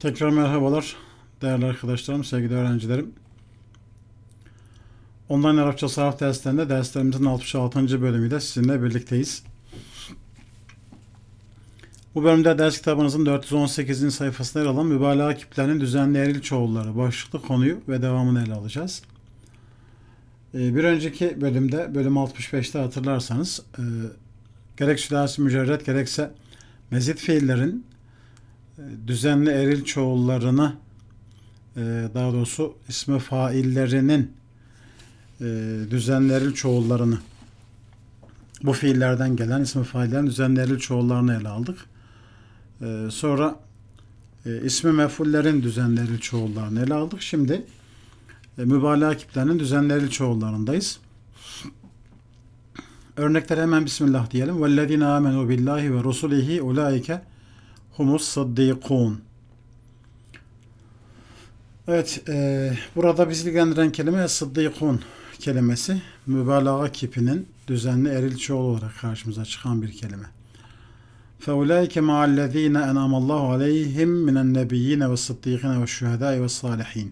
Tekrar merhabalar değerli arkadaşlarım, sevgili öğrencilerim. Online Arapça sahaf derslerinde derslerimizin 66. bölümüyle sizinle birlikteyiz. Bu bölümde ders kitabınızın 418. sayfasında yer alan mübalağa kiplerinin düzenli eril çoğulları başlıklı konuyu ve devamını ele alacağız. Ee, bir önceki bölümde, bölüm 65'te hatırlarsanız, e, gerek sülasi mücerret gerekse mezit fiillerin düzenli eril çoğullarını e, daha doğrusu isme faillerinin e, düzenli eril çoğullarını bu fiillerden gelen ismi faillerin düzenli eril çoğullarını ele aldık. E, sonra ismi mefullerin düzenli eril çoğullarını ele aldık. Şimdi mübalağa kiplerinin düzenli eril çoğullarındayız. Örnekler hemen Bismillah diyelim. وَالَّذِينَ آمَنُوا بِاللّٰهِ وَرُسُلِهِ اُولَٰئِكَ humus saddikun. Evet, e, burada bizi ilgilendiren kelime sıddıkun kelimesi mübalağa kipinin düzenli eril çoğul olarak karşımıza çıkan bir kelime. فَاُولَٰئِكَ مَعَ الَّذ۪ينَ اَنْعَمَ اللّٰهُ عَلَيْهِمْ مِنَ النَّبِيِّينَ وَالصَّدِّقِينَ وَالشُّهَدَاءِ وَالصَّالِح۪ينَ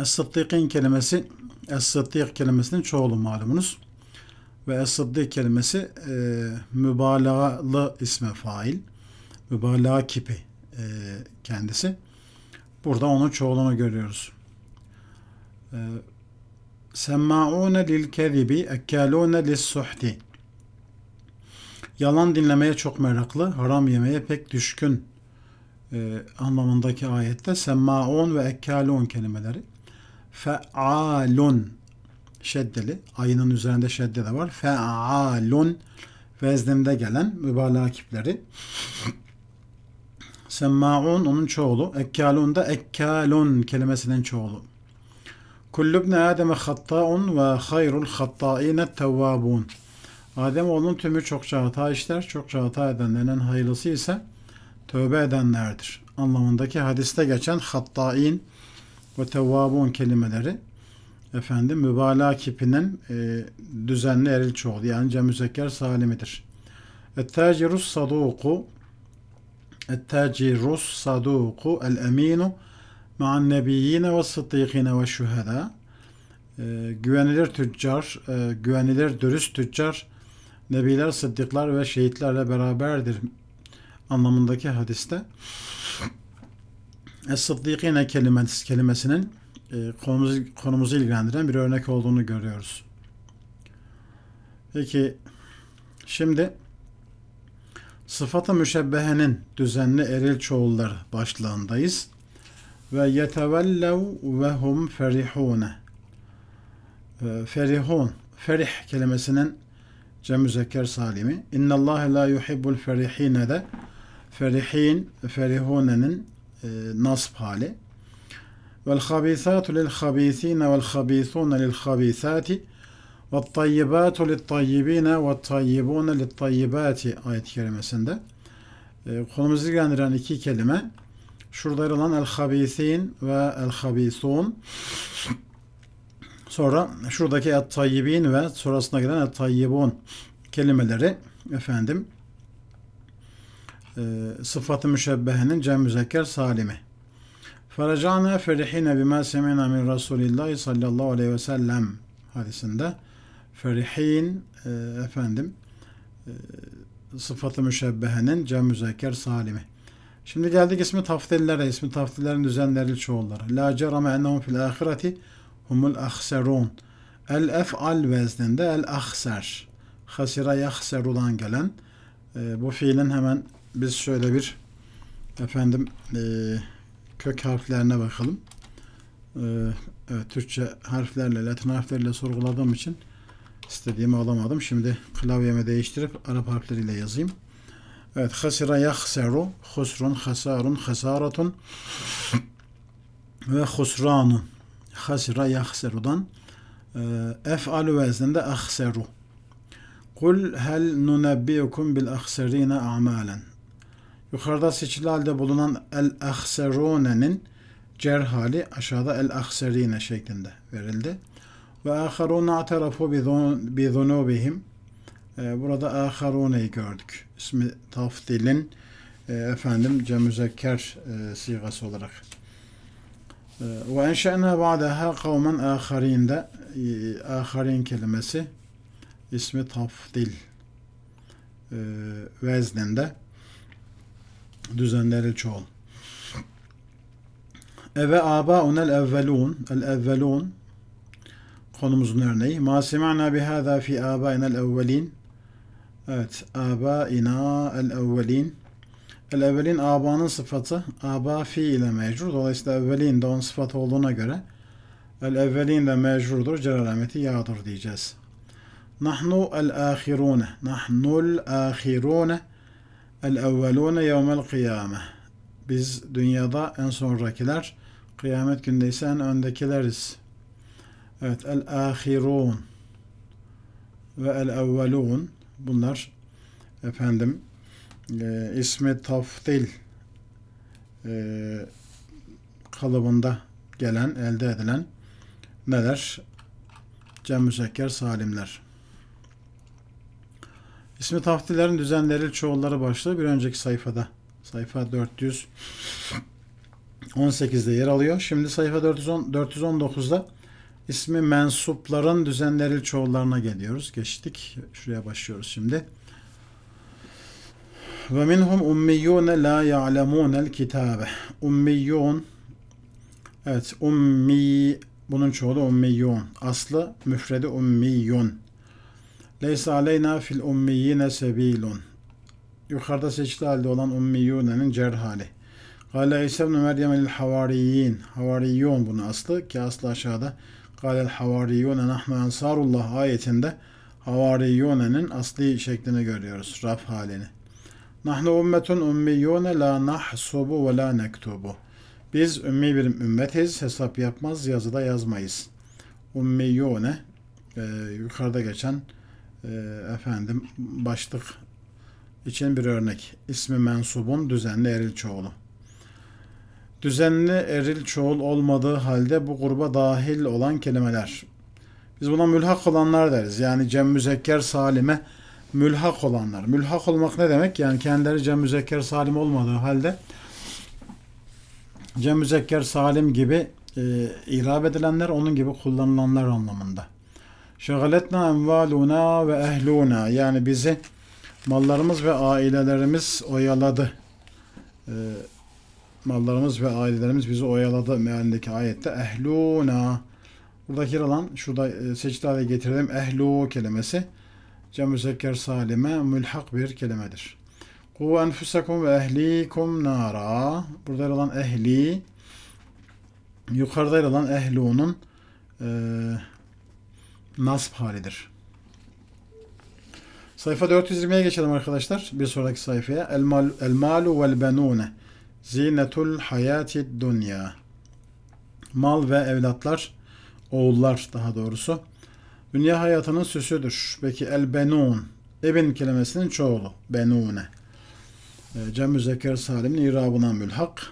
Es-Sıddıkîn kelimesi, Es-Sıddık kelimesinin çoğulu malumunuz. Ve es-sıddık kelimesi e, mübalağalı isme fail. Mübalağa kipi e, kendisi. Burada onun çoğulunu görüyoruz. E, Semma'une lil kezibi, ekkalune lis suhdi. Yalan dinlemeye çok meraklı, haram yemeye pek düşkün e, anlamındaki ayette semma'un ve ekkalun kelimeleri. Fe'alun şeddeli. Ayının üzerinde şedde de var. Fe'alun vezninde gelen mübalağa kipleri. Semma'un onun çoğulu. Ekkalun da ekkalun kelimesinin çoğulu. Kullubne Adem'e hatta'un ve hayrul hatta'ine tevvabun. Adem onun tümü çokça hata işler, çokça hata edenlerin hayırlısı ise tövbe edenlerdir. Anlamındaki hadiste geçen hatta'in ve tevvabun kelimeleri efendim mübalağa kipinin e, düzenli eril çoğul yani cem müzekker salimidir. Ettacirus saduku Ettacirus saduku el eminu ma'an nebiyyine ve sıddıkine ve şühedâ e, güvenilir tüccar, e, güvenilir dürüst tüccar nebiler, sıddıklar ve şehitlerle beraberdir anlamındaki hadiste. Es-sıddikine kelimesinin e, konumuzu, konumuzu ilgilendiren bir örnek olduğunu görüyoruz. Peki şimdi sıfat-ı müşebbehenin düzenli eril çoğulları başlığındayız. Ve yetevellev ve hum ferihune. Ferihun, ferih kelimesinin cem müzekker salimi. İnnallâhe la yuhibbul ferihine de ferihin, ferihunenin e, nasb hali. والخبيثات للخبيثين والخبيثون للخبيثات وَالطَّيِّبَاتُ لِلطَّيِّب۪ينَ وَالطَّيِّبُونَ لِلطَّيِّبَاتِ ayet-i kerimesinde e, konumuzu ilgilendiren iki kelime şurada yer alan el-habisin ve el-habisun sonra şuradaki el-tayyibin ve sonrasına gelen el-tayyibun kelimeleri efendim sıfatı ee, sıfat-ı müşebbehenin cem müzekker salimi Feracana ferihine bima semina min Rasulillah sallallahu aleyhi ve sellem hadisinde ferihin e, efendim e, sıfatı müşebbehenin cem müzekker salimi. Şimdi geldik ismi tafdillere, ismi taftillerin düzenleri çoğulları. La cerame ennehum fil ahireti humul ahserun. El ef'al vezninde el ahser. Hasira yahserudan gelen. E, bu fiilin hemen biz şöyle bir efendim eee kök harflerine bakalım. Ee, evet, Türkçe harflerle, Latin harfleriyle sorguladığım için istediğimi alamadım. Şimdi klavyemi değiştirip Arap harfleriyle yazayım. Evet, hasira yahseru, husrun, hasarun, hasaratun ve husranun. Hasira yahseru'dan ef'alu vezninde ahseru. Kul hel nunebbiyukum bil ahserine a'malen. Yukarıda seçili halde bulunan el-ahserune'nin cer hali aşağıda el-ahserine şeklinde verildi. Ve aharune aterafu bi zunubihim. Ee, burada aharune'yi gördük. İsmi tafdilin e, efendim cemüzekker e, sigası olarak. Ee, ve enşe'ne ba'deha kavmen aharinde aharin e, kelimesi ismi tafdil e, vezninde düzenleri çoğul. Eve abaunel evvelun, el evvelun konumuzun örneği. Ma semi'na bihâzâ fi inel evvelin. Evet, ina el evvelin. El evvelin abanın sıfatı aba fi ile mecrur. Dolayısıyla evvelin de onun sıfatı olduğuna göre el evvelin de mecrurdur. Cer yağdır diyeceğiz. Nahnu el ahirune. Nahnul ahirune. El evvelune yevmel kıyame. Biz dünyada en sonrakiler, kıyamet günde ise en öndekileriz. Evet, el ahirun ve el evvelun. Bunlar efendim e, ismi taftil e, kalıbında gelen, elde edilen neler? Cem müzekker salimler. İsmi taftilerin düzenleri çoğulları başlığı bir önceki sayfada. Sayfa 400 18'de yer alıyor. Şimdi sayfa 410, 419'da ismi mensupların düzenleri çoğullarına geliyoruz. Geçtik. Şuraya başlıyoruz şimdi. Ve minhum ummiyune la el kitabe. Ummiyun Evet, ummi bunun çoğulu ummiyun. Aslı müfredi ummiyun. Leysa aleyna fil ummiyine sebilun. Yukarıda seçti halde olan ummiyune'nin cer hali. Gale İsa ibn Meryem el havariyyin. Havariyyon bunu aslı ki aslı aşağıda. Gale el havariyyune nahnu ensarullah ayetinde havariyyone'nin asli şeklini görüyoruz. Raf halini. Nahnu ummetun ummiyune la nahsubu ve la nektubu. Biz ümmi bir ümmetiz. Hesap yapmaz, yazıda yazmayız. Ummiyune e, yukarıda geçen ee, efendim başlık için bir örnek. İsmi mensubun düzenli eril çoğulu. Düzenli eril çoğul olmadığı halde bu gruba dahil olan kelimeler. Biz buna mülhak olanlar deriz. Yani cem müzekker salime mülhak olanlar. Mülhak olmak ne demek? Yani kendileri cem müzekker salim olmadığı halde cem müzekker salim gibi e, irab edilenler onun gibi kullanılanlar anlamında. Şegaletna envaluna ve ehluna. Yani bizi mallarımız ve ailelerimiz oyaladı. E, mallarımız ve ailelerimiz bizi oyaladı mealindeki ayette. Ehluna. Buradaki yer alan, şurada e, secde getirdim getirelim. Ehlu kelimesi. Cem-i Zekker Salim'e mülhak bir kelimedir. Ku enfusakum ve ehlikum nara. Burada yer ehli. Yukarıda yer alan ehlunun e, nasp halidir. Sayfa 420'ye geçelim arkadaşlar. Bir sonraki sayfaya. El, mal, el malu vel benune. Zinetul hayati dunya. Mal ve evlatlar, oğullar daha doğrusu. Dünya hayatının süsüdür. Peki el benun. Ebin kelimesinin çoğulu. Benune. Ee, Cem-i Zeker Salim'in irabına mülhak.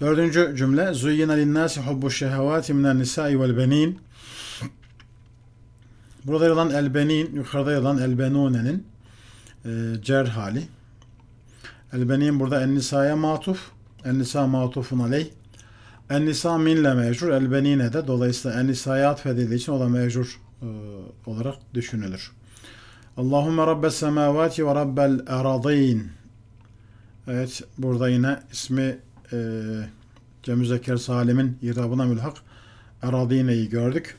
Dördüncü cümle Zuyyina linnâsi hubbu şehevâti minen nisâi vel benin Burada yazılan elbenin, yukarıda yazılan elbenunenin e, cer hali. Elbenin burada ennisaya matuf, ennisa matufun aleyh. Ennisa minle mecur, elbenine de dolayısıyla ennisaya atfedildiği için o da mecur e, olarak düşünülür. Allahümme rabbes semavati ve rabbel eradayn. Evet, burada yine ismi e, Cem-i Zeker Salim'in hitabına mülhak Eradine'yi gördük.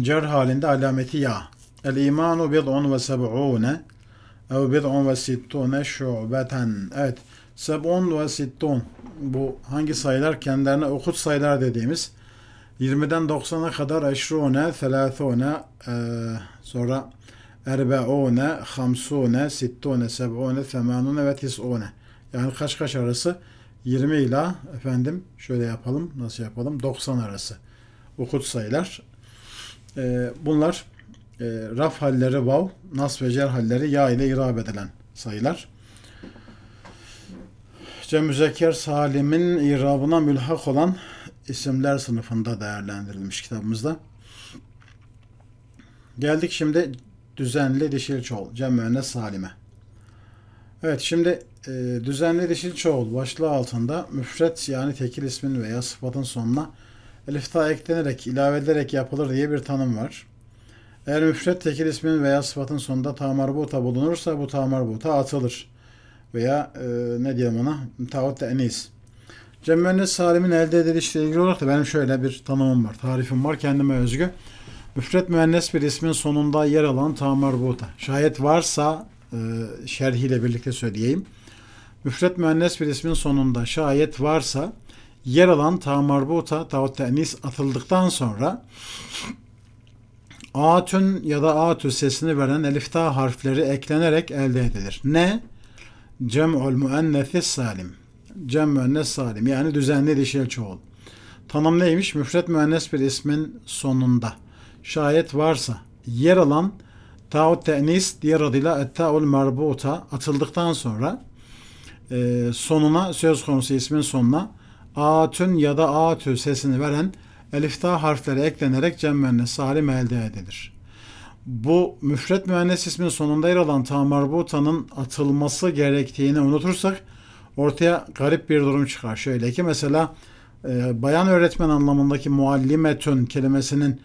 Cer halinde alameti ya. El imanu bid'un ve seb'une ev bid'un ve sittune şubeten. Evet. Seb'un ve sittun. Bu hangi sayılar? Kendilerine okut sayılar dediğimiz. 20'den 90'a kadar eşrune, selâthûne, e, sonra erbeûne, hamsûne, sittûne, seb'ûne, femânûne ve tis'ûne. Yani kaç kaç arası? 20 ila efendim şöyle yapalım nasıl yapalım 90 arası okut sayılar. E, bunlar e, raf halleri vav, nas ve cer halleri ya ile irab edilen sayılar. Cem Müzekker Salim'in irabına mülhak olan isimler sınıfında değerlendirilmiş kitabımızda. Geldik şimdi düzenli dişil çoğul. Cem Mühennes Salim'e. Evet şimdi e, ee, düzenlenişin çoğul başlığı altında müfret yani tekil ismin veya sıfatın sonuna elifta eklenerek, ilave edilerek yapılır diye bir tanım var. Eğer müfret tekil ismin veya sıfatın sonunda ta marbuta bulunursa bu ta marbuta atılır. Veya e, ne diyelim ona? Tağut enis. Cem Salim'in elde edilişle ilgili olarak da benim şöyle bir tanımım var, tarifim var kendime özgü. Müfret müennes bir ismin sonunda yer alan ta marbuta. Şayet varsa e, şerhiyle birlikte söyleyeyim müfret müennes bir ismin sonunda şayet varsa yer alan ta marbuta tavut tenis atıldıktan sonra atün ya da atü sesini veren elifta harfleri eklenerek elde edilir. Ne? Cem'ul müennesi salim. Cem müennes salim yani düzenli dişil çoğul. Tanım neymiş? Müfret müennes bir ismin sonunda. Şayet varsa yer alan ta'ut tenis diğer adıyla etta'ul marbuta atıldıktan sonra e, sonuna söz konusu ismin sonuna atün ya da atü sesini veren elifta harfleri eklenerek cem müennes salim elde edilir. Bu müfret müennes ismin sonunda yer alan ta atılması gerektiğini unutursak ortaya garip bir durum çıkar. Şöyle ki mesela e, bayan öğretmen anlamındaki muallimetün kelimesinin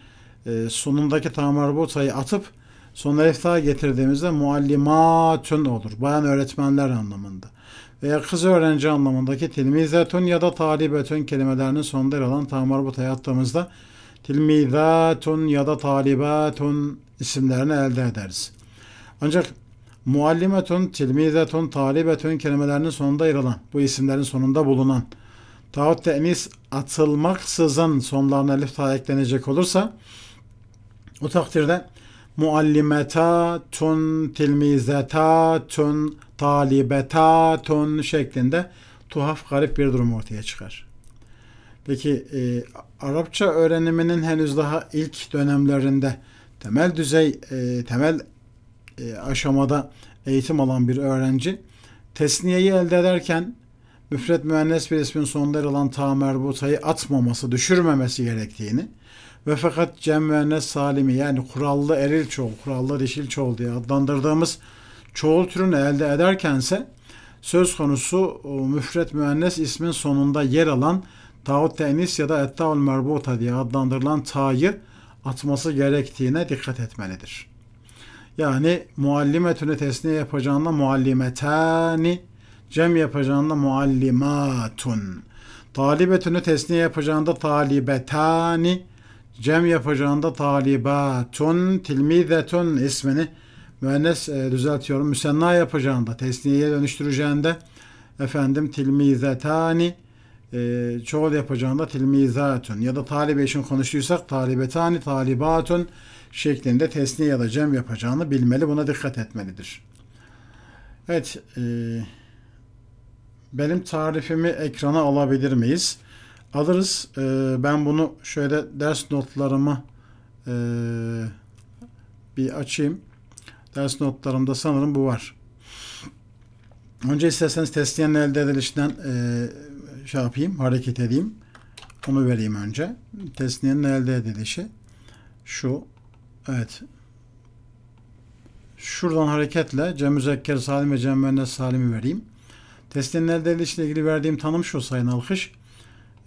e, sonundaki tamarbu'tayı atıp son elifta getirdiğimizde muallimatün olur. Bayan öğretmenler anlamında veya ee, kız öğrenci anlamındaki tilmizatun ya da talibetun kelimelerinin sonunda yer alan tamarbuta attığımızda tilmizatun ya da talibatun isimlerini elde ederiz. Ancak muallimetun, tilmizatun, talibetun kelimelerinin sonunda yer alan, bu isimlerin sonunda bulunan tahut te'nis atılmaksızın sonlarına elif ta eklenecek olursa o takdirde muallimetatun, tilmizetatun, talibetatun şeklinde tuhaf garip bir durum ortaya çıkar. Peki e, Arapça öğreniminin henüz daha ilk dönemlerinde temel düzey, e, temel e, aşamada eğitim alan bir öğrenci tesniyeyi elde ederken müfret müennes bir ismin sonunda yer alan ta merbutayı atmaması, düşürmemesi gerektiğini, ve fakat cem ve ne salimi yani kurallı eril çoğul, kurallı dişil çoğul diye adlandırdığımız çoğul türünü elde ederkense söz konusu müfret müennes ismin sonunda yer alan taut tenis ya da ettaul merbuta diye adlandırılan ta'yı atması gerektiğine dikkat etmelidir. Yani muallimetünü tesniye yapacağında muallimetani, cem yapacağında muallimatun, talibetünü tesniye yapacağında talibetani, cem yapacağında talibatun tilmizetun ismini müennes e, düzeltiyorum. Müsenna yapacağında, tesniyeye dönüştüreceğinde efendim tilmizetani e, çoğul yapacağında tilmizatun ya da talibe için konuştuysak talibetani talibatun şeklinde tesniye ya da cem yapacağını bilmeli. Buna dikkat etmelidir. Evet. E, benim tarifimi ekrana alabilir miyiz? alırız. E, ben bunu şöyle ders notlarımı e, bir açayım. Ders notlarımda sanırım bu var. Önce isterseniz testleyen elde edilişinden e, şey yapayım, hareket edeyim. Onu vereyim önce. Tesliyenin elde edilişi şu. Evet. Şuradan hareketle Cem Müzekker Salim ve Cem Müennes Salim'i vereyim. Tesliyenin elde edilişle ilgili verdiğim tanım şu Sayın Alkış.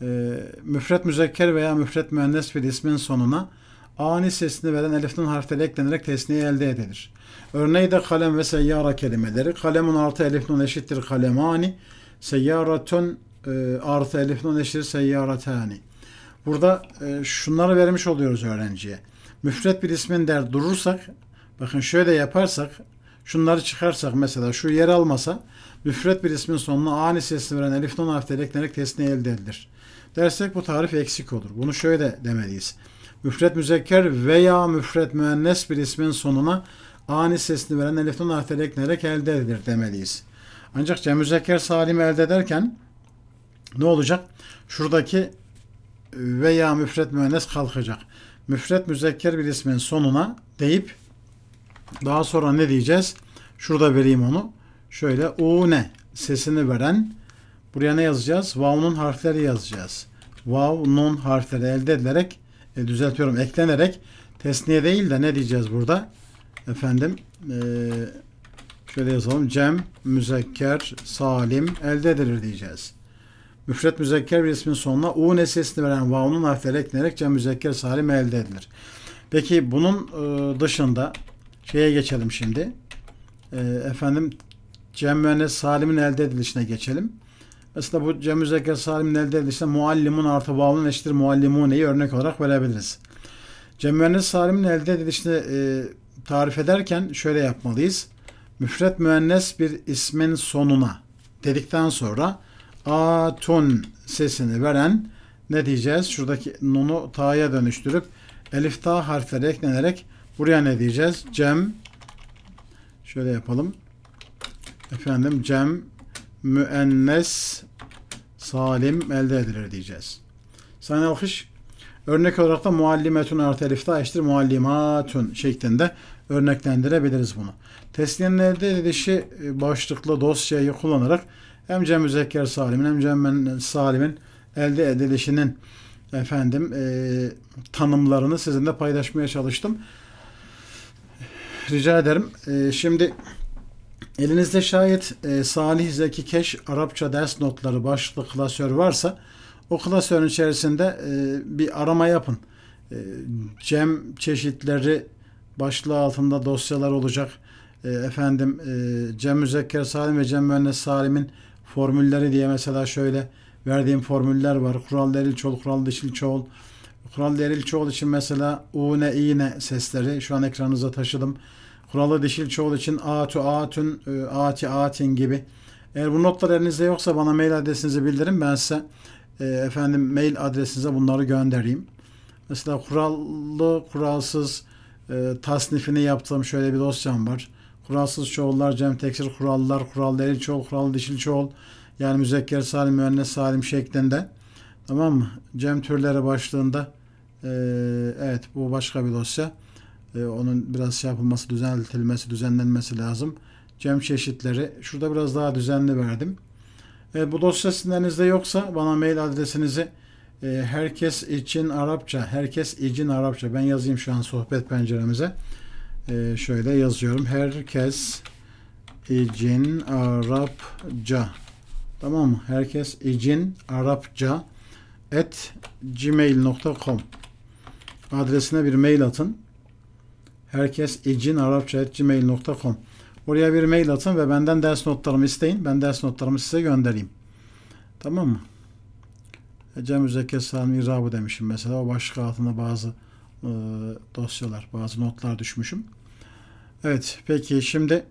Ee, müfret müzekker veya müfret müennes bir ismin sonuna ani sesini veren eliften harfleri eklenerek tesniye elde edilir. Örneği de kalem ve seyyara kelimeleri. Kalemun artı elif eşittir kalemani. Seyyaratun e, artı elif nun eşittir seyyaratani. Burada e, şunları vermiş oluyoruz öğrenciye. Müfret bir ismin der durursak, bakın şöyle yaparsak, şunları çıkarsak mesela şu yer almasa müfret bir ismin sonuna ani sesini veren elif non harfleri eklenerek tesniye elde edilir dersek bu tarif eksik olur. Bunu şöyle demeliyiz. Müfret müzekker veya müfret müennes bir ismin sonuna ani sesini veren eliften harfleri eklenerek elde edilir demeliyiz. Ancak Cem Müzekker Salim'i elde ederken ne olacak? Şuradaki e, veya müfret müennes kalkacak. Müfret müzekker bir ismin sonuna deyip daha sonra ne diyeceğiz? Şurada vereyim onu. Şöyle u ne sesini veren buraya ne yazacağız? Vav'un harfleri yazacağız vav, non harfleri elde edilerek e, düzeltiyorum eklenerek tesniye değil de ne diyeceğiz burada? Efendim e, şöyle yazalım. Cem, müzekker, salim elde edilir diyeceğiz. Müfret müzekker bir ismin sonuna u nesesini veren vav'un harfleri eklenerek cem müzekker salim elde edilir. Peki bunun e, dışında şeye geçelim şimdi. E, efendim cem ve salimin elde edilişine geçelim. Aslında bu Cem Müzekker Salim'in elde edildi. İşte muallimun artı bağlın eşittir muallimuneyi örnek olarak verebiliriz. Cem Mühendis Salim'in elde edilişini e, tarif ederken şöyle yapmalıyız. Müfret müennes bir ismin sonuna dedikten sonra atun sesini veren ne diyeceğiz? Şuradaki nunu ta'ya dönüştürüp elif ta harfleri eklenerek buraya ne diyeceğiz? Cem şöyle yapalım. Efendim cem müennes salim elde edilir diyeceğiz. Sani alkış. Örnek olarak da muallimetun artı elifta eşittir muallimatun şeklinde örneklendirebiliriz bunu. Tesliyenin elde edilişi e, başlıklı dosyayı kullanarak hem cem müzekker salimin hem cem salimin elde edilişinin efendim e, tanımlarını sizinle paylaşmaya çalıştım. Rica ederim. E, şimdi Elinizde şayet e, Salih Zeki Keş Arapça ders notları başlıklı klasör varsa o klasörün içerisinde e, bir arama yapın. E, cem çeşitleri başlığı altında dosyalar olacak. E, efendim e, Cem Müzekker Salim ve Cem Müennes Salim'in formülleri diye mesela şöyle verdiğim formüller var. Kural deril çoğul, kural dişil çoğul. Kural deril çoğul için mesela u ne i ne sesleri şu an ekranınıza taşıdım. Kuralı dişil çoğul için aatu aatun e, ati atin gibi. Eğer bu notlar elinizde yoksa bana mail adresinizi bildirin. Ben size e, efendim mail adresinize bunları göndereyim. Mesela kurallı, kuralsız e, tasnifini yaptığım şöyle bir dosyam var. Kuralsız çoğullar, cem teksir kurallar, kurallı eril çoğul, kurallı dişil çoğul. Yani müzekker salim, müennes salim şeklinde. Tamam mı? Cem türleri başlığında. E, evet bu başka bir dosya e, onun biraz şey yapılması, düzeltilmesi, düzenlenmesi lazım. Cem çeşitleri. Şurada biraz daha düzenli verdim. E, bu dosya sizlerinizde yoksa bana mail adresinizi e, herkes için Arapça, herkes için Arapça. Ben yazayım şu an sohbet penceremize. E, şöyle yazıyorum. Herkes için Arapça. Tamam mı? Herkes için Arapça at gmail.com adresine bir mail atın herkes ecin.arapça.gmail.com Oraya bir mail atın ve benden ders notlarımı isteyin. Ben ders notlarımı size göndereyim. Tamam mı? Ecem Müzekker Salim İrabı demişim mesela. O başlık altında bazı e, dosyalar, bazı notlar düşmüşüm. Evet, peki şimdi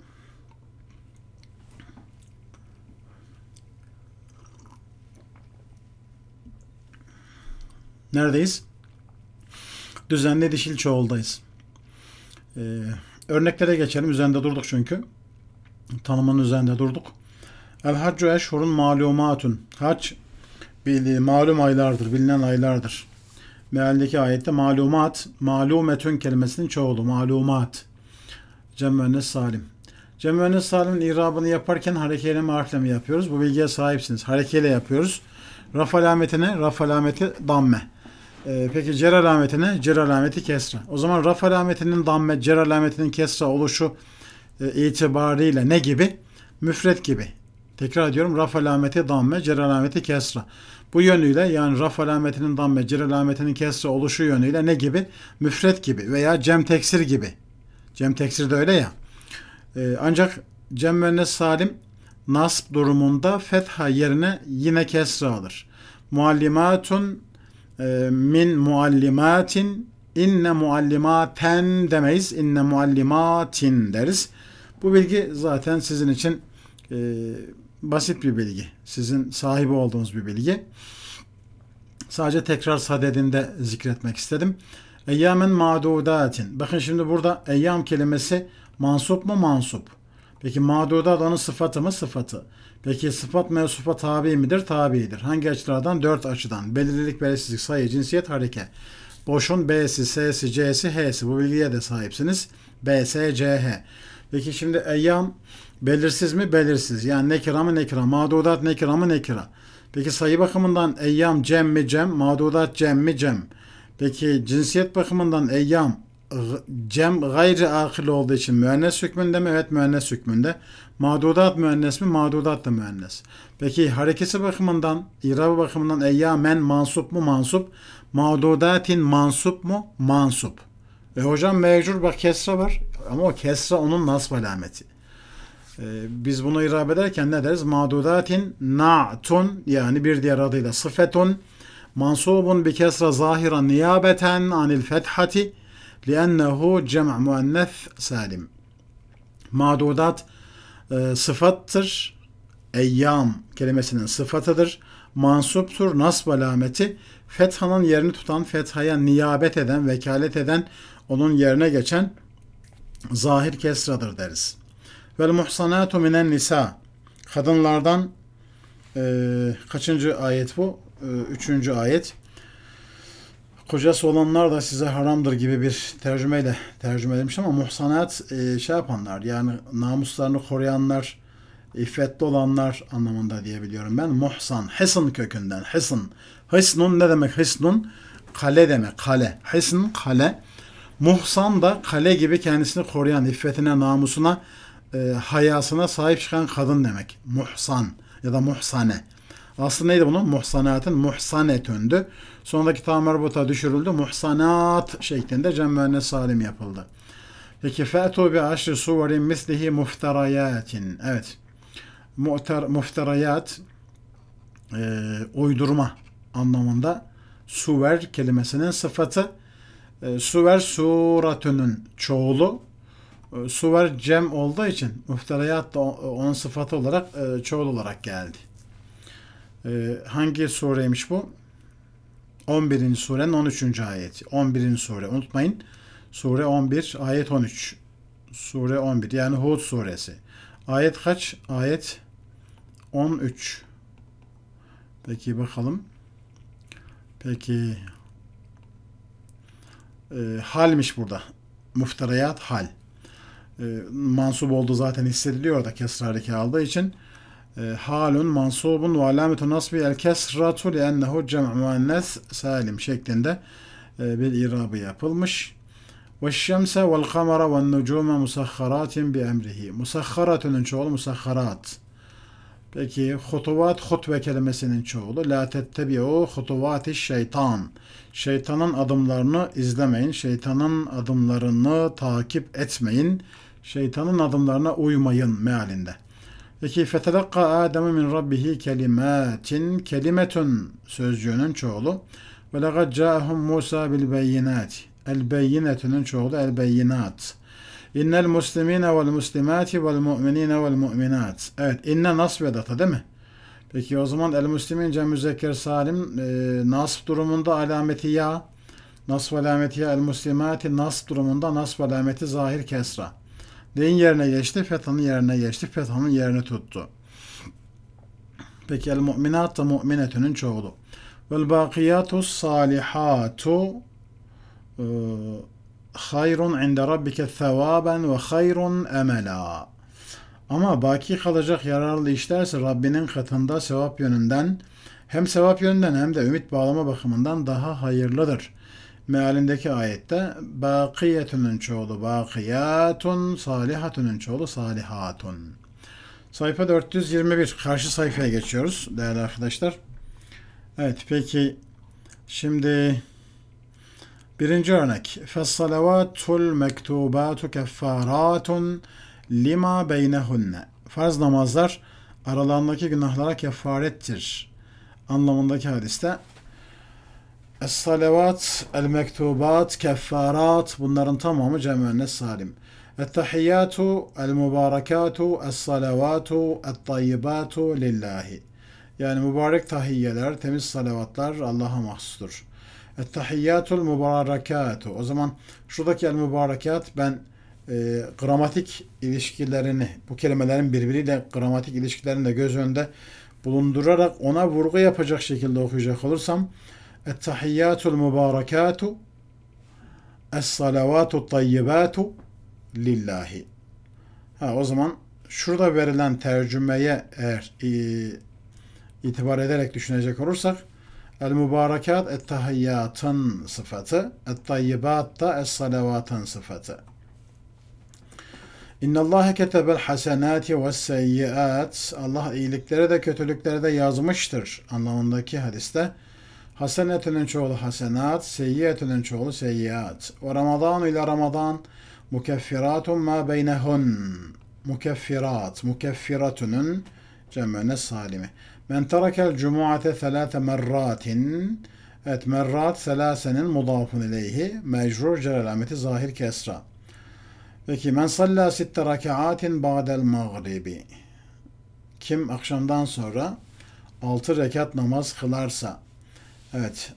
neredeyiz? Düzenli dişil çoğuldayız. Ee, örneklere geçelim. Üzerinde durduk çünkü. Tanımın üzerinde durduk. El haccu eşhurun malumatun. Hac bildiği malum aylardır, bilinen aylardır. Mealdeki ayette malumat, malumetün kelimesinin çoğulu. Malumat. Cem salim. Cem salim'in irabını yaparken harekeyle mi harfle mi yapıyoruz? Bu bilgiye sahipsiniz. Harekeyle yapıyoruz. Raf alametine, raf alameti damme. Ee, peki cer alameti Cer alameti kesra. O zaman raf alametinin damme, cer alametinin kesra oluşu e, itibariyle ne gibi? Müfret gibi. Tekrar ediyorum raf alameti damme, cer alameti kesra. Bu yönüyle yani raf alametinin damme, cer alametinin kesra oluşu yönüyle ne gibi? Müfret gibi veya cem teksir gibi. Cem teksir de öyle ya. Ee, ancak cem müennes salim nasb durumunda fetha yerine yine kesra alır. Muallimatun ee, min muallimatin inne muallimaten demeyiz. İnne muallimatin deriz. Bu bilgi zaten sizin için e, basit bir bilgi. Sizin sahibi olduğunuz bir bilgi. Sadece tekrar sadedinde zikretmek istedim. Eyyamen madudatin. Bakın şimdi burada eyyam kelimesi mansup mu mansup? Peki madudat onun sıfatı mı sıfatı? Peki sıfat mensufa tabi midir? Tabidir. Hangi açılardan? Dört açıdan. Belirlilik, belirsizlik, sayı, cinsiyet, hareke. Boşun B'si, S'si, C'si, H'si. Bu bilgiye de sahipsiniz. B, S, C, H. Peki şimdi eyyam belirsiz mi? Belirsiz. Yani nekira mı nekira? Mağdudat nekira mı nekira? Peki sayı bakımından eyyam cem mi cem? Mağdudat cem mi cem? Peki cinsiyet bakımından eyyam cem gayri akıl olduğu için müennes hükmünde mi? Evet müennes hükmünde. Mağdudat müennes mi? Mağdudat da müennes. Peki harekesi bakımından, irabı bakımından men mansup mu? Mansup. Mağdudatin mansup mu? Mansup. E hocam mecur bak kesra var. Ama o kesra onun nasb alameti. E, biz bunu irab ederken ne deriz? Mağdudatin na'tun yani bir diğer adıyla sıfetun mansubun bi kesra zahiran niyabeten anil fethati liennehu cem' muennef salim. Mağdudat e, sıfattır. Eyyam kelimesinin sıfatıdır. Mansuptur. Nasb alameti fethanın yerini tutan, fethaya niyabet eden, vekalet eden, onun yerine geçen zahir kesradır deriz. Vel muhsanatu minen nisa. Kadınlardan e, kaçıncı ayet bu? E, üçüncü ayet kocası olanlar da size haramdır gibi bir tercümeyle tercüme edilmiş ama muhsanat e, şey yapanlar yani namuslarını koruyanlar iffetli olanlar anlamında diyebiliyorum ben. Muhsan, hısn kökünden. Hısn. Hısnun ne demek? Hısnun kale demek. Kale. Hısn kale. Muhsan da kale gibi kendisini koruyan, iffetine, namusuna, e, hayasına sahip çıkan kadın demek. Muhsan ya da muhsane. Aslında neydi bunun? Muhsanatın muhsanetöndü. Sondaki ta düşürüldü. Muhsanat şeklinde cem salim yapıldı. Peki fe'tu bi aşri suverin mislihi muftarayatin. Evet. Muhtar, muftarayat e, uydurma anlamında suver kelimesinin sıfatı e, suver suratının çoğulu e, suver cem olduğu için müftereyat da onun sıfatı olarak e, çoğul olarak geldi. Ee, hangi sureymiş bu? 11. surenin 13. ayeti. 11. sure. Unutmayın. Sure 11, ayet 13. Sure 11 yani Hud suresi. Ayet kaç? Ayet 13. Peki bakalım. Peki e, halmiş burada. Muftarayat hal. E, ee, mansup olduğu zaten hissediliyor da kesra aldığı için. E, halun mansubun ve alametu nasbi el kesratu liennehu cem'u muannes salim şeklinde e, bir irabı yapılmış. Ve şemse vel kamera ve nucume musahharatin bi emrihi. Musahharatının çoğulu musahharat. Peki hutuvat hutbe kelimesinin çoğulu la tettebiu hutuvati şeytan. Şeytanın adımlarını izlemeyin. Şeytanın adımlarını takip etmeyin. Şeytanın adımlarına uymayın mealinde. Peki Fetelakka Adem min Rabbihi kelimatin kelimetun sözcüğünün çoğulu. Ve lekad ca'ahum Musa bil beyinat. El beyinetunun çoğulu el beyinat. İnnel muslimine vel muslimati vel mu'minine vel mu'minat. Evet inne nasbedatı değil mi? Peki o zaman el muslimin müzekker salim e, nasb durumunda alameti ya. Nasb alameti ya el muslimati nasb durumunda nasb alameti zahir kesra. D'in yerine geçti. Fetha'nın yerine geçti. Fetha'nın yerini tuttu. Peki el mu'minat da mu'minetünün çoğulu. Vel bakiyatus salihatu e, hayrun inde rabbike sevaben ve hayrun emela. Ama baki kalacak yararlı işlerse Rabbinin katında sevap yönünden hem sevap yönünden hem de ümit bağlama bakımından daha hayırlıdır.'' mealindeki ayette bakiyetünün çoğulu bakiyatun, salihatünün çoğulu salihatun. Sayfa 421. Karşı sayfaya geçiyoruz değerli arkadaşlar. Evet peki şimdi birinci örnek. Fessalavatul mektubatu keffaratun lima beynehunne. Farz namazlar aralarındaki günahlara kefarettir anlamındaki hadiste Es-salavat, el-mektubat, keffarat bunların tamamı cemüennes salim. Et-tahiyyatu, el-mübarekatu, es-salavatu, et-tayyibatu lillahi. Yani mübarek tahiyyeler, temiz salavatlar Allah'a mahsustur. Et-tahiyyatul mübarekatu. O zaman şuradaki el-mübarekat ben e, gramatik ilişkilerini, bu kelimelerin birbiriyle gramatik ilişkilerini de göz önünde bulundurarak ona vurgu yapacak şekilde okuyacak olursam التحيات المباركات الصلوات الطيبات Lillahi. ha, o zaman şurada verilen tercümeye eğer e, itibar ederek düşünecek olursak El mübarekat et tahiyyatın sıfatı, et tayyibat da es salavatın sıfatı. İnna Allah ketebel hasenati ve seyyiat. Allah iyilikleri de kötülükleri de yazmıştır anlamındaki hadiste Hasenetinin çoğulu hasenat, seyyiyetinin çoğulu seyyiyat. Ve Ramazan ile Ramazan mukeffiratun ma beynehun. Mukeffirat, mukeffiratünün cemöne salimi. Men terakel cumuate thelâte merratin. Evet, merrat selasenin mudafun ileyhi. Mecrur cerelameti zahir kesra. Peki, men salla sitte rakaatin ba'del mağribi. Kim akşamdan sonra altı rekat namaz kılarsa, Evet.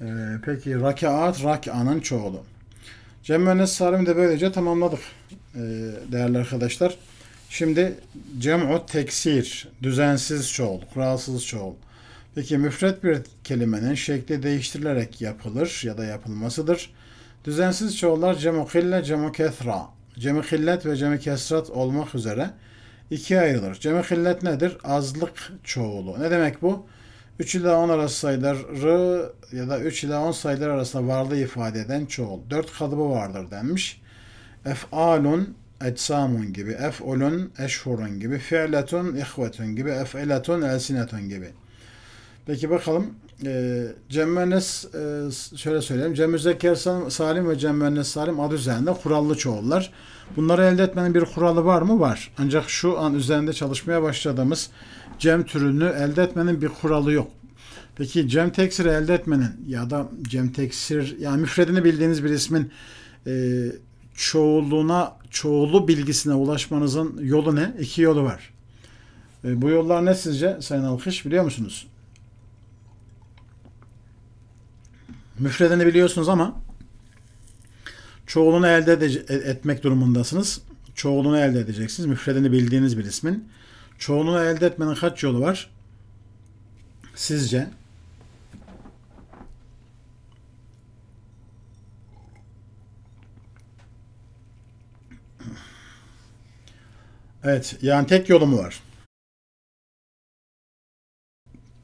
Ee, peki rakaat rak'anın çoğulu. Cem müennes salim'i de böylece tamamladık ee, değerli arkadaşlar. Şimdi cem'u teksir, düzensiz çoğul, kuralsız çoğul. Peki müfret bir kelimenin şekli değiştirilerek yapılır ya da yapılmasıdır. Düzensiz çoğullar cem'u kille, cem'u kethra, cem'i hillet ve cem'i kesrat olmak üzere ikiye ayrılır. Cem'i hillet nedir? Azlık çoğulu. Ne demek bu? Bu 3 ile 10 arası sayıları ya da 3 ile 10 sayılar arasında varlığı ifade eden çoğul. 4 kalıbı vardır denmiş. Ef'alun, etsamun gibi, ef'ulun, eşhurun gibi, fi'letun, ihvetun gibi, ef'eletun, elsinetun gibi. Peki bakalım. E, Cemmenes e, şöyle söyleyeyim. Cem Müzekker Salim ve Cemmennes Salim adı üzerinde kurallı çoğullar. Bunları elde etmenin bir kuralı var mı? Var. Ancak şu an üzerinde çalışmaya başladığımız cem türünü elde etmenin bir kuralı yok. Peki cem teksiri elde etmenin ya da cem teksir yani müfredini bildiğiniz bir ismin e, çoğuluna çoğulu bilgisine ulaşmanızın yolu ne? İki yolu var. E, bu yollar ne sizce Sayın Alkış biliyor musunuz? Müfredini biliyorsunuz ama çoğulunu elde e, etmek durumundasınız. Çoğulunu elde edeceksiniz. Müfredini bildiğiniz bir ismin. Çoğunluğu elde etmenin kaç yolu var? Sizce? Evet, yani tek yolu mu var?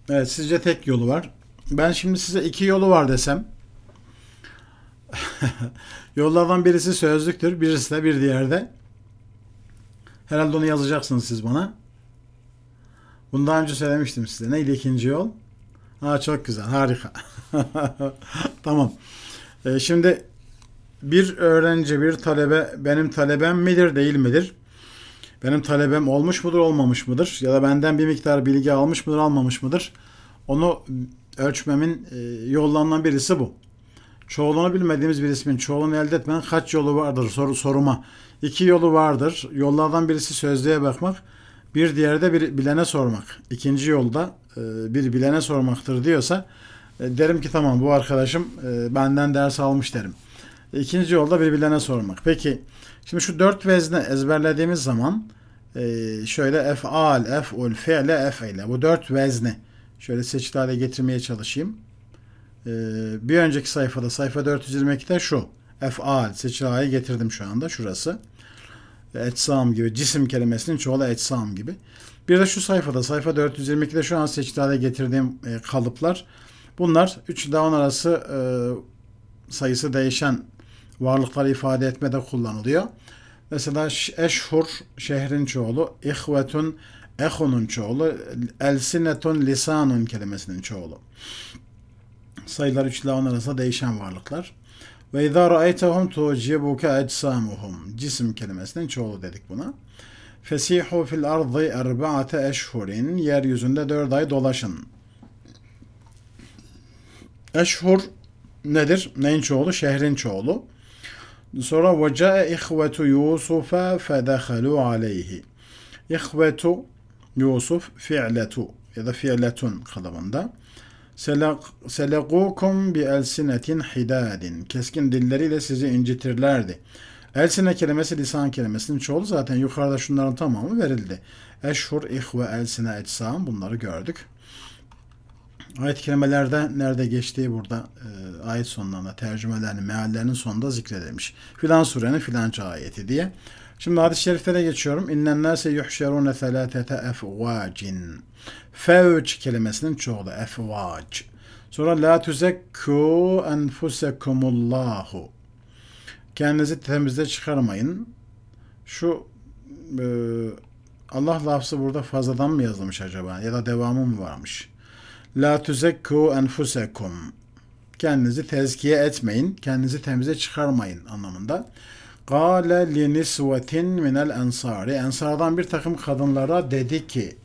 Evet, sizce tek yolu var. Ben şimdi size iki yolu var desem. Yollardan birisi sözlüktür, birisi de bir diğerde. Herhalde onu yazacaksınız siz bana. Bunu daha önce söylemiştim size. Neydi ikinci yol? Ha çok güzel, harika. tamam. Ee, şimdi bir öğrenci, bir talebe benim talebem midir, değil midir? Benim talebem olmuş mudur, olmamış mıdır? Ya da benden bir miktar bilgi almış mıdır, almamış mıdır? Onu ölçmemin e, yollarından birisi bu. Çoğulunu bilmediğimiz bir ismin çoğulunu elde etmenin kaç yolu vardır soru soruma. İki yolu vardır. Yollardan birisi sözlüğe bakmak, bir diğeri de bir bilene sormak. İkinci yolda e, bir bilene sormaktır diyorsa e, derim ki tamam bu arkadaşım e, benden ders almış derim. İkinci yolda bir bilene sormak. Peki şimdi şu dört vezne ezberlediğimiz zaman şöyle efal, ef'ul, fi'le, ef'eyle. Bu dört vezne şöyle seçili hale getirmeye çalışayım. Bir önceki sayfada sayfa 422'de şu. Ef'al seçili hale getirdim şu anda şurası etsam gibi, cisim kelimesinin çoğulu etsam gibi. Bir de şu sayfada, sayfa 422'de şu an seçti hale getirdiğim e, kalıplar. Bunlar 3 ile 10 arası e, sayısı değişen varlıkları ifade etmede kullanılıyor. Mesela eşhur şehrin çoğulu, ihvetun ehunun çoğulu, elsinetun lisanun kelimesinin çoğulu. Sayılar 3 ile 10 arası değişen varlıklar. Ve izâ ra'eytehum tu'cibuke ecsamuhum. Cisim kelimesinin çoğulu dedik buna. Fesihu fil ardı erba'ate eşhurin. Yeryüzünde dört ay dolaşın. Eşhur nedir? Neyin çoğulu? Şehrin çoğulu. Sonra ve ca'e ihvetu Yusuf'a fedehalu aleyhi. İhvetu Yusuf fi'letu ya da fi'letun kalıbında. Selegukum bi elsinetin hidadin. Keskin dilleriyle sizi incitirlerdi. Elsine kelimesi lisan kelimesinin çoğulu zaten yukarıda şunların tamamı verildi. Eşhur, ihve, elsine, etsam bunları gördük. Ayet-i nerede geçtiği burada e, ayet sonlarında tercümelerinin, meallerinin sonunda zikredilmiş. Filan surenin filanca ayeti diye. Şimdi hadis-i şeriflere geçiyorum. İnnen nase yuhşerune selatete efvacin. Fevç kelimesinin çoğulu efvac. Sonra la tuzekku enfusekumullahu. Kendinizi temizde çıkarmayın. Şu e, Allah lafzı burada fazladan mı yazılmış acaba? Ya da devamı mı varmış? La tuzekku enfusekum. Kendinizi tezkiye etmeyin. Kendinizi temize çıkarmayın anlamında. Kale li nisvetin minel ensari. Ensardan bir takım kadınlara dedi ki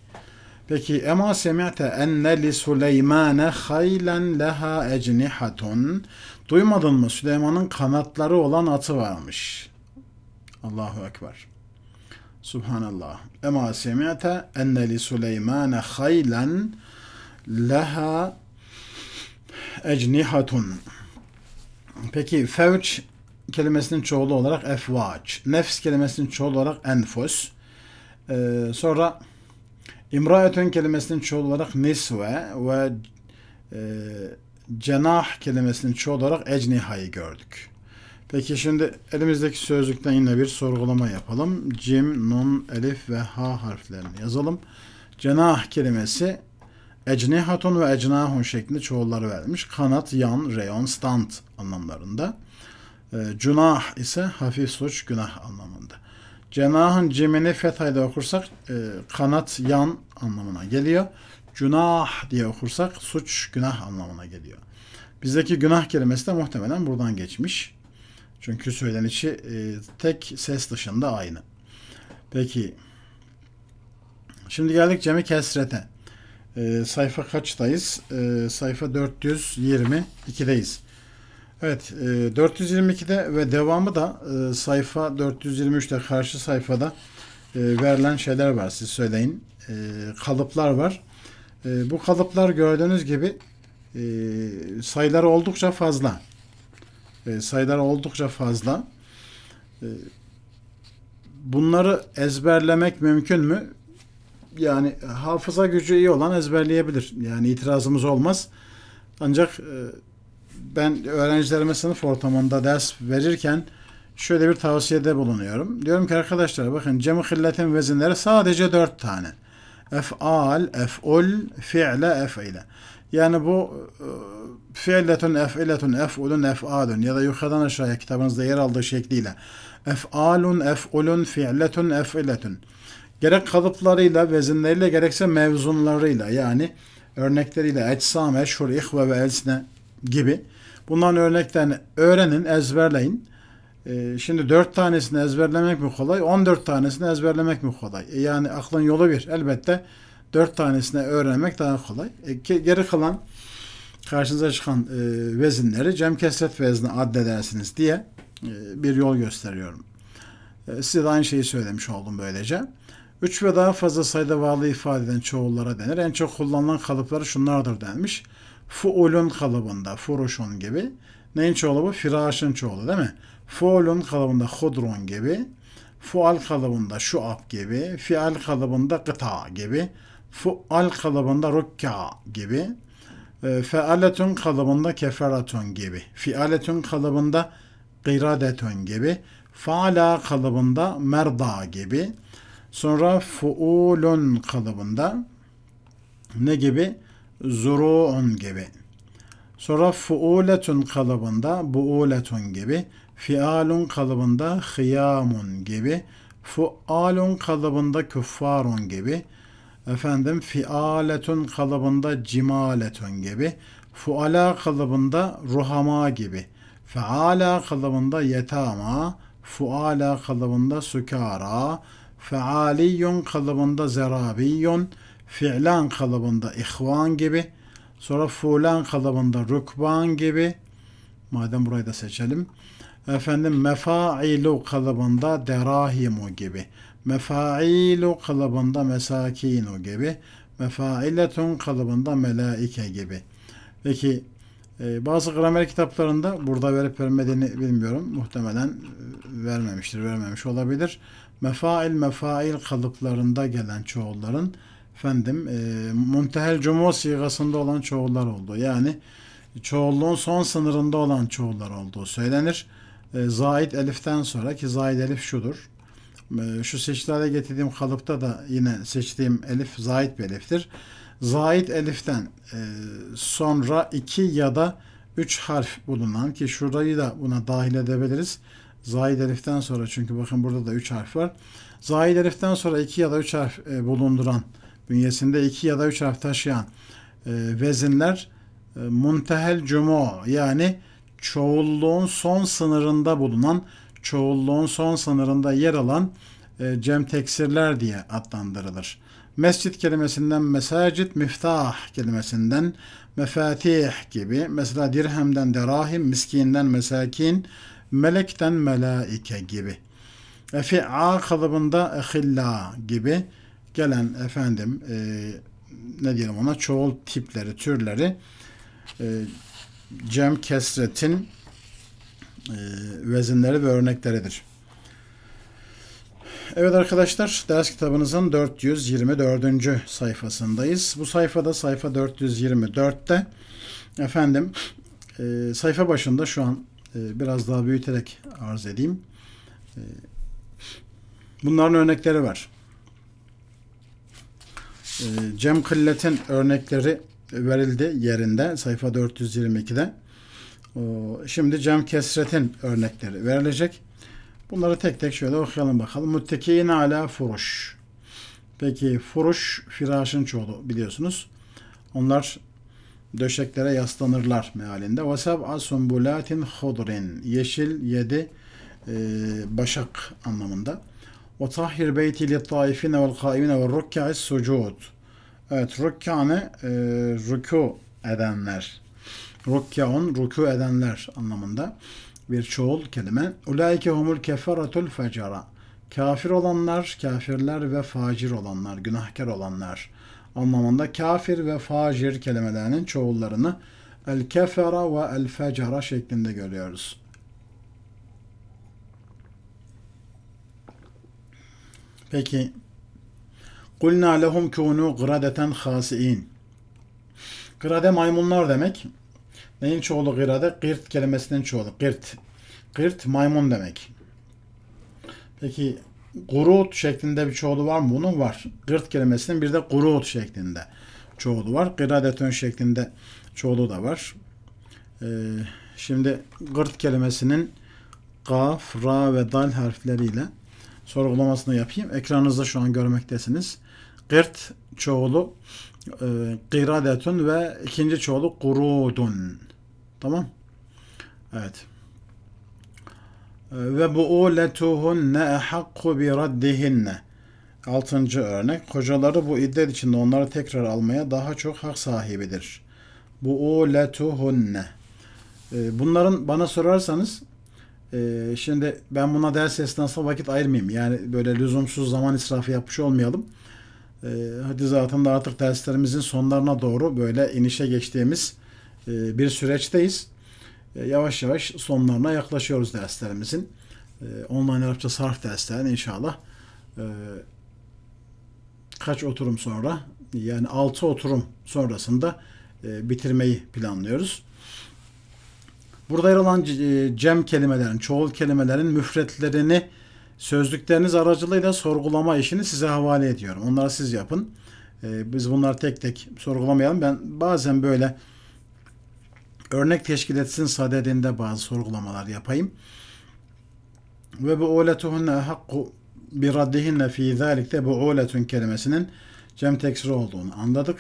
Peki ema semi'te enne li Süleymane haylen leha ecnihatun. Duymadın mı Süleyman'ın kanatları olan atı varmış. Allahu Ekber. Subhanallah. Ema semi'te enne li Süleymane haylen leha ecnihatun. Peki fevç kelimesinin çoğulu olarak efvaç. Nefs kelimesinin çoğulu olarak enfus. Ee, sonra imraetün kelimesinin çoğulu olarak nisve ve e, cenah kelimesinin çoğulu olarak ecnihayı gördük. Peki şimdi elimizdeki sözlükten yine bir sorgulama yapalım. Cim, nun, elif ve ha harflerini yazalım. Cenah kelimesi ecnihatun ve ecnahun şeklinde çoğulları vermiş. Kanat, yan, reyon, stand anlamlarında cunah ee, ise hafif suç, günah anlamında. Cenahın cimini fethayla okursak e, kanat, yan anlamına geliyor. Cunah diye okursak suç, günah anlamına geliyor. Bizdeki günah kelimesi de muhtemelen buradan geçmiş. Çünkü söylenişi e, tek ses dışında aynı. Peki. Şimdi geldik cemi kesrete. E, sayfa kaçtayız? E, sayfa 422'deyiz. Evet, 422'de e, ve devamı da e, sayfa 423'te karşı sayfada e, verilen şeyler var. Siz söyleyin. kalıplar var. bu kalıplar gördüğünüz gibi sayılar oldukça fazla. sayılar oldukça fazla. bunları ezberlemek mümkün mü? Yani hafıza gücü iyi olan ezberleyebilir. Yani itirazımız olmaz. Ancak ben öğrencilerime sınıf ortamında ders verirken şöyle bir tavsiyede bulunuyorum. Diyorum ki arkadaşlar bakın cem-i hilletin vezinleri sadece dört tane. Ef'al, ef'ul, fi'le, ef'ile. Yani bu e, fi'letun, ef'iletun, ef'ulun, ef'alun ya da yukarıdan aşağıya kitabınızda yer aldığı şekliyle. Ef'alun, ef'ulun, fi'letun, ef'iletun. Gerek kalıplarıyla, vezinleriyle gerekse mevzunlarıyla yani örnekleriyle eçsame, şurih ve ve elsne gibi. Bundan örneklerini öğrenin, ezberleyin. Ee, şimdi dört tanesini ezberlemek mi kolay, on dört tanesini ezberlemek mi kolay? E yani aklın yolu bir. Elbette dört tanesini öğrenmek daha kolay. E, geri kalan karşınıza çıkan e, vezinleri cem kesret vezni addedersiniz diye e, bir yol gösteriyorum. E, size de aynı şeyi söylemiş oldum böylece. Üç ve daha fazla sayıda varlığı ifade eden çoğullara denir. En çok kullanılan kalıpları şunlardır denmiş fuulun kalıbında, furuşun gibi. Neyin çoğulu bu? Firaşın çoğulu değil mi? Fuulun kalıbında hudrun gibi. Fual kalıbında şuab gibi. Fial kalıbında gıta gibi. Fual kalıbında rukka gibi. E, fealetun kalıbında keferatun gibi. Fialetun kalıbında giradetun gibi. Faala kalıbında merda gibi. Sonra fuulun kalıbında ne gibi? zuru'un gibi. Sonra fuuletun kalıbında buuletun gibi, fialun kalıbında hıyamun gibi, fualun kalıbında küffarun gibi, efendim fialetun kalıbında cimaletun gibi, fuala kalıbında ruhama gibi, feala kalıbında yetama, fuala kalıbında sukara, fealiyun kalıbında zerabiyyun, fiilan kalıbında ihvan gibi, sonra fulan kalıbında rükban gibi, madem burayı da seçelim, efendim mefailu kalıbında derahimu gibi, mefailu kalıbında mesakinu gibi, mefailetun kalıbında melaike gibi. Peki e, bazı gramer kitaplarında burada verip vermediğini bilmiyorum. Muhtemelen e, vermemiştir, vermemiş olabilir. Mefail, mefail kalıplarında gelen çoğulların efendim e, Muntehel Cumhur sigasında olan çoğullar oldu. yani çoğulluğun son sınırında olan çoğullar olduğu söylenir. E, zaid eliften sonra ki zaid elif şudur. E, şu seçtilerde getirdiğim kalıpta da yine seçtiğim elif zaid bir eliftir. Zaid eliften e, sonra iki ya da üç harf bulunan ki şurayı da buna dahil edebiliriz. Zahid Elif'ten sonra çünkü bakın burada da üç harf var. Zahid Elif'ten sonra iki ya da üç harf e, bulunduran bünyesinde iki ya da üç harf taşıyan e, vezinler e, muntehel cumu yani çoğulluğun son sınırında bulunan çoğulluğun son sınırında yer alan e, cem teksirler diye adlandırılır. Mescit kelimesinden mesacit, miftah kelimesinden mefatih gibi. Mesela dirhemden derahim, miskinden mesakin, melekten melaike gibi. Efi'a kalıbında ehilla gibi gelen efendim e, ne diyelim ona çoğul tipleri, türleri e, Cem Kesret'in e, vezinleri ve örnekleridir. Evet arkadaşlar ders kitabınızın 424. sayfasındayız. Bu sayfada sayfa 424'te efendim e, sayfa başında şu an e, biraz daha büyüterek arz edeyim. E, bunların örnekleri var. Ee, Cem Kıllet'in örnekleri verildi yerinde sayfa 422'de. Şimdi Cem Kesret'in örnekleri verilecek. Bunları tek tek şöyle okuyalım bakalım. Müttekiine ala furuş. Peki furuş firaşın çoğulu biliyorsunuz. Onlar döşeklere yaslanırlar mealinde. Vasab asumbulatin hodrin. Yeşil yedi e, başak anlamında. وَطَهِّرْ بَيْتِ لِلطَّائِفِينَ وَالْقَائِمِينَ وَالرُّكَّعِ السُّجُودِ Evet, rükkanı e, ruku edenler. Rukkaun, ruku edenler anlamında bir çoğul kelime. Ulaike humul keferatul fecara. Kafir olanlar, kafirler ve facir olanlar, günahkar olanlar anlamında kafir ve facir kelimelerinin çoğullarını el kefera ve el fecara şeklinde görüyoruz. Peki قُلْنَا لَهُمْ كُونُوا غِرَدَةً خَاسِئِينَ Gırade maymunlar demek. Neyin çoğulu gırade? Gırt kelimesinin çoğulu. Gırt. Gırt maymun demek. Peki gurut şeklinde bir çoğulu var mı? Bunun var. Gırt kelimesinin bir de gurut şeklinde çoğulu var. Gıradetön şeklinde çoğulu da var. Ee, şimdi gırt kelimesinin gaf, ra ve dal harfleriyle sorgulamasını yapayım. Ekranınızda şu an görmektesiniz. Gırt çoğulu e, giradetun ve ikinci çoğulu gurudun. Tamam. Evet. E, ve bu bu'uletuhunne ehakku bi raddihinne. Altıncı örnek. Kocaları bu iddet içinde onları tekrar almaya daha çok hak sahibidir. Bu Bu'uletuhunne. E, bunların bana sorarsanız ee, şimdi ben buna ders esnasında vakit ayırmayayım. Yani böyle lüzumsuz zaman israfı yapmış olmayalım. Ee, hadi zaten de artık derslerimizin sonlarına doğru böyle inişe geçtiğimiz e, bir süreçteyiz. E, yavaş yavaş sonlarına yaklaşıyoruz derslerimizin. E, online Arapça sarf derslerini inşallah e, kaç oturum sonra yani 6 oturum sonrasında e, bitirmeyi planlıyoruz. Burada yer alan e, cem kelimelerin, çoğul kelimelerin müfretlerini sözlükleriniz aracılığıyla sorgulama işini size havale ediyorum. Onları siz yapın. E, biz bunları tek tek sorgulamayalım. Ben bazen böyle örnek teşkil etsin sadedinde bazı sorgulamalar yapayım. Ve bu uletuhunne hakku bir raddihinne fi zalikte bu uletun kelimesinin cem teksiri olduğunu anladık.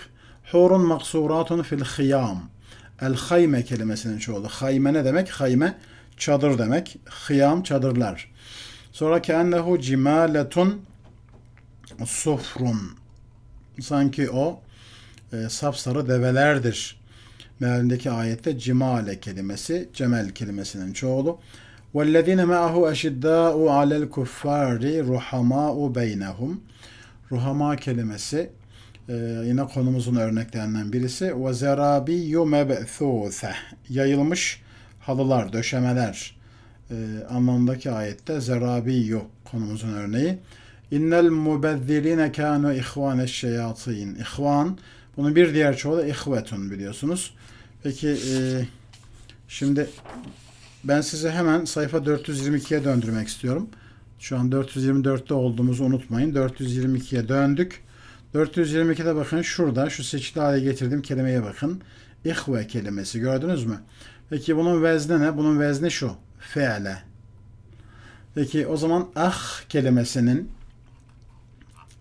Hurun maksuratun fil hıyam El hayme kelimesinin çoğulu. Hayme ne demek? Hayme çadır demek. Hıyam çadırlar. Sonra kennehu cimaletun sufrun. Sanki o e, sapsarı develerdir. Mealindeki ayette cimale kelimesi, cemel kelimesinin çoğulu. وَالَّذ۪ينَ مَعَهُ اَشِدَّاءُ عَلَى الْكُفَّارِ رُحَمَاءُ بَيْنَهُمْ Ruhama kelimesi ee, yine konumuzun örneklerinden birisi. Ve zerabiyyu meb'thûthe. Yayılmış halılar, döşemeler ee, anlamındaki ayette zerabiyyu konumuzun örneği. İnnel mubezzirine kânu ihvâne şeyatîn. İhvan, bunun bir diğer çoğu da ihvetun biliyorsunuz. Peki e, şimdi ben sizi hemen sayfa 422'ye döndürmek istiyorum. Şu an 424'te olduğumuzu unutmayın. 422'ye döndük. 422'de bakın şurada şu seçili hale getirdiğim kelimeye bakın. İhve kelimesi gördünüz mü? Peki bunun vezni ne? Bunun vezni şu. Feale. Peki o zaman ah kelimesinin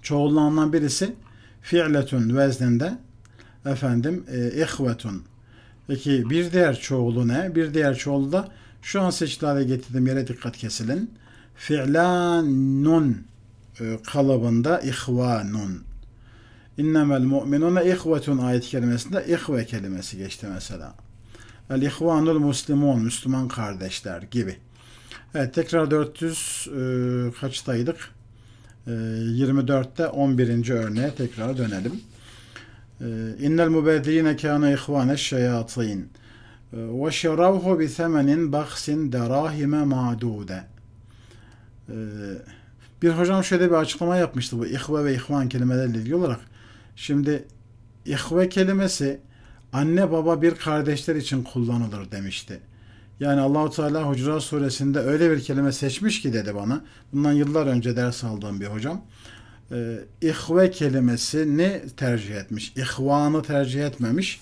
çoğullarından birisi fi'letun vezninde efendim e, ihvetun. Peki bir diğer çoğulu ne? Bir diğer çoğulu da şu an seçili getirdim getirdiğim yere dikkat kesilin. Fi'lanun e, kalıbında ihvanun İnnemel mu'minune ihvetun ayet kelimesinde ihve kelimesi geçti mesela. El ihvanul muslimun, Müslüman kardeşler gibi. Evet tekrar 400 e, kaçtaydık? E, 24'te 11. örneğe tekrar dönelim. E, İnnel mubediyine kâne ihvane şeyatîn. E, ve şeravhu bi semenin baksin derahime ma'dude. E, bir hocam şöyle bir açıklama yapmıştı bu ihve ve ihvan kelimeleriyle ilgili olarak Şimdi ihve kelimesi anne baba bir kardeşler için kullanılır demişti. Yani Allahu Teala Hucurat suresinde öyle bir kelime seçmiş ki dedi bana. Bundan yıllar önce ders aldığım bir hocam. Ee, ihve kelimesini tercih etmiş. İhvanı tercih etmemiş.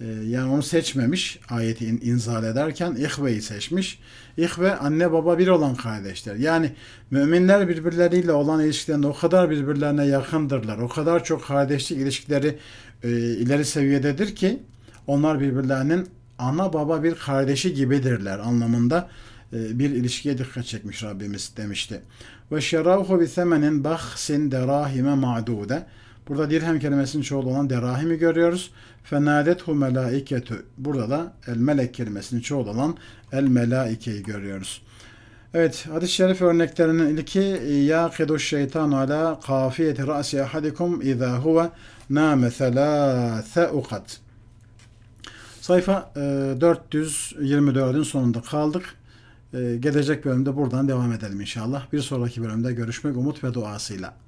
Ee, yani onu seçmemiş ayeti in, inzal ederken ihveyi seçmiş. İhve anne baba bir olan kardeşler. Yani müminler birbirleriyle olan ilişkilerinde o kadar birbirlerine yakındırlar. O kadar çok kardeşlik ilişkileri e, ileri seviyededir ki onlar birbirlerinin ana baba bir kardeşi gibidirler anlamında e, bir ilişkiye dikkat çekmiş Rabbimiz demişti. Ve şerahu bi semenin bahsin derahime ma'dude. Burada dirhem kelimesinin çoğulu olan derahimi görüyoruz. Fenadethu melaiketü. Burada da el melek kelimesinin çoğulu olan el melaikeyi görüyoruz. Evet, hadis-i şerif örneklerinin ilki ya keduş şeytan ala kafiyeti ra'si ahadikum iza huve name thalâse ukat. Sayfa e, 424'ün sonunda kaldık. E, gelecek bölümde buradan devam edelim inşallah. Bir sonraki bölümde görüşmek umut ve duasıyla.